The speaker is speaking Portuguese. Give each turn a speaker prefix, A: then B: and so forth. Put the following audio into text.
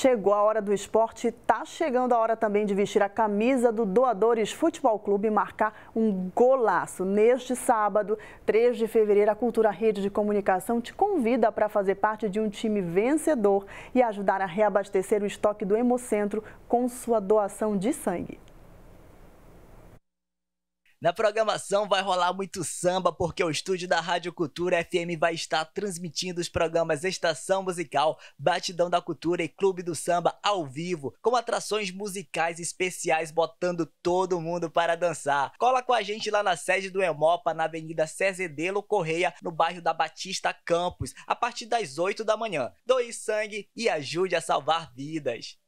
A: Chegou a hora do esporte, está chegando a hora também de vestir a camisa do Doadores Futebol Clube e marcar um golaço. Neste sábado, 3 de fevereiro, a Cultura Rede de Comunicação te convida para fazer parte de um time vencedor e ajudar a reabastecer o estoque do Hemocentro com sua doação de sangue.
B: Na programação vai rolar muito samba, porque o estúdio da Rádio Cultura FM vai estar transmitindo os programas Estação Musical, Batidão da Cultura e Clube do Samba ao vivo, com atrações musicais especiais botando todo mundo para dançar. Cola com a gente lá na sede do Emopa, na Avenida Cezedelo Correia, no bairro da Batista Campos, a partir das 8 da manhã. Doe sangue e ajude a salvar vidas.